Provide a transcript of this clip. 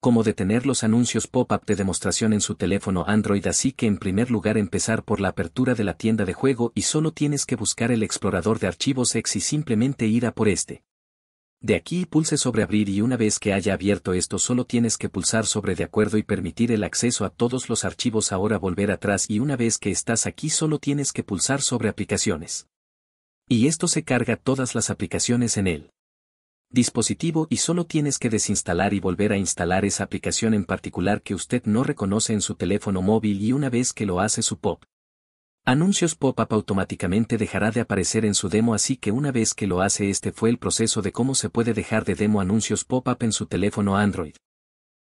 como detener los anuncios pop-up de demostración en su teléfono Android así que en primer lugar empezar por la apertura de la tienda de juego y solo tienes que buscar el explorador de archivos X y simplemente ir a por este. De aquí pulse sobre abrir y una vez que haya abierto esto solo tienes que pulsar sobre de acuerdo y permitir el acceso a todos los archivos ahora volver atrás y una vez que estás aquí solo tienes que pulsar sobre aplicaciones. Y esto se carga todas las aplicaciones en él dispositivo y solo tienes que desinstalar y volver a instalar esa aplicación en particular que usted no reconoce en su teléfono móvil y una vez que lo hace su pop. Anuncios pop-up automáticamente dejará de aparecer en su demo así que una vez que lo hace este fue el proceso de cómo se puede dejar de demo anuncios pop-up en su teléfono Android.